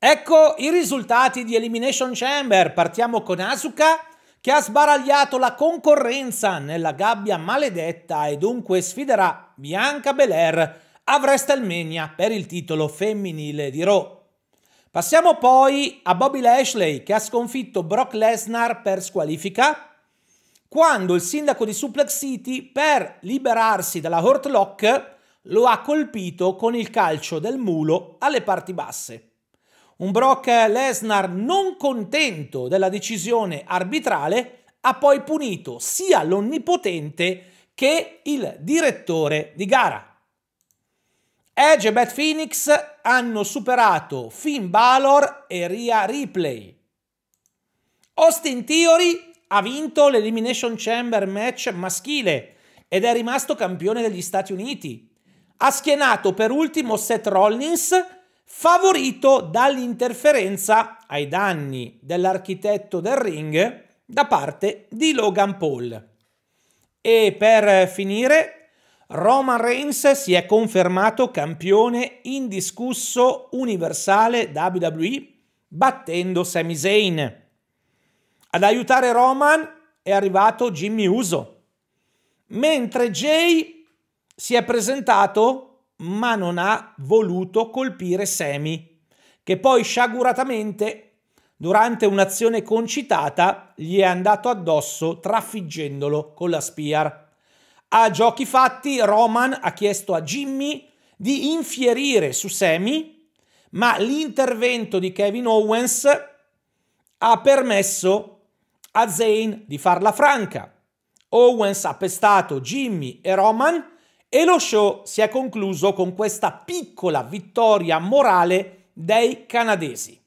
Ecco i risultati di Elimination Chamber. Partiamo con Asuka che ha sbaragliato la concorrenza nella gabbia maledetta e dunque sfiderà Bianca Belair a WrestleMania per il titolo femminile di Raw. Passiamo poi a Bobby Lashley che ha sconfitto Brock Lesnar per squalifica quando il sindaco di Suplex City per liberarsi dalla Hurt Lock lo ha colpito con il calcio del mulo alle parti basse. Un Brock Lesnar non contento della decisione arbitrale ha poi punito sia l'onnipotente che il direttore di gara. Edge e Beth Phoenix hanno superato Finn Balor e Rhea Ripley. Austin Theory ha vinto l'Elimination Chamber match maschile ed è rimasto campione degli Stati Uniti. Ha schienato per ultimo Seth Rollins favorito dall'interferenza ai danni dell'architetto del ring da parte di Logan Paul. E per finire, Roman Reigns si è confermato campione indiscusso universale WWE battendo Sami Zayn. Ad aiutare Roman è arrivato Jimmy Uso, mentre Jay si è presentato ma non ha voluto colpire Semi, che poi sciaguratamente, durante un'azione concitata, gli è andato addosso trafiggendolo con la Spear. A giochi fatti, Roman ha chiesto a Jimmy di infierire su Semi, ma l'intervento di Kevin Owens ha permesso a Zayn di farla franca. Owens ha pestato Jimmy e Roman e lo show si è concluso con questa piccola vittoria morale dei canadesi.